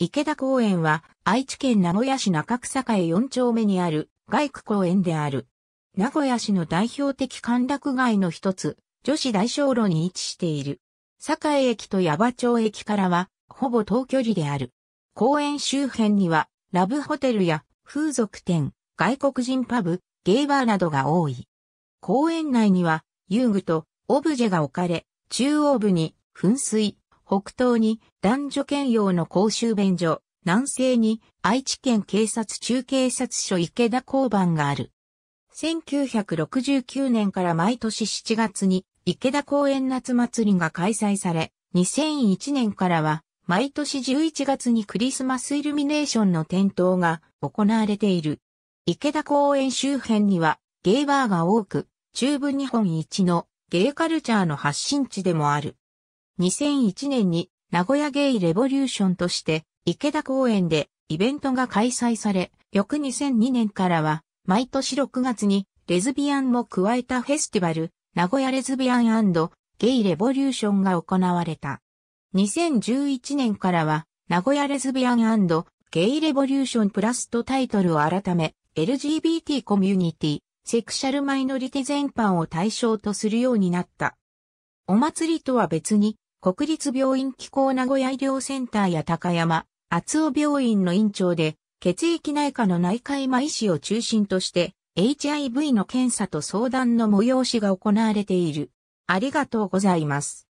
池田公園は愛知県名古屋市中草江4丁目にある外区公園である。名古屋市の代表的歓楽街の一つ、女子大小路に位置している。栄駅と矢場町駅からは、ほぼ遠距離である。公園周辺には、ラブホテルや風俗店、外国人パブ、ゲイバーなどが多い。公園内には、遊具とオブジェが置かれ、中央部に噴水、北東に男女兼用の公衆便所、南西に愛知県警察中警察署池田交番がある。1969年から毎年7月に池田公園夏祭りが開催され、2001年からは毎年11月にクリスマスイルミネーションの点灯が行われている。池田公園周辺にはゲイバーが多く、中部日本一のゲイカルチャーの発信地でもある。2001年に名古屋ゲイレボリューションとして池田公園でイベントが開催され、翌2002年からは毎年6月にレズビアンも加えたフェスティバル、名古屋レズビアンゲイレボリューションが行われた。2011年からは名古屋レズビアンゲイレボリューションプラスとタイトルを改め、LGBT コミュニティ、セクシャルマイノリティ全般を対象とするようになった。お祭りとは別に、国立病院機構名古屋医療センターや高山、厚尾病院の院長で、血液内科の内科医医師を中心として、HIV の検査と相談の催しが行われている。ありがとうございます。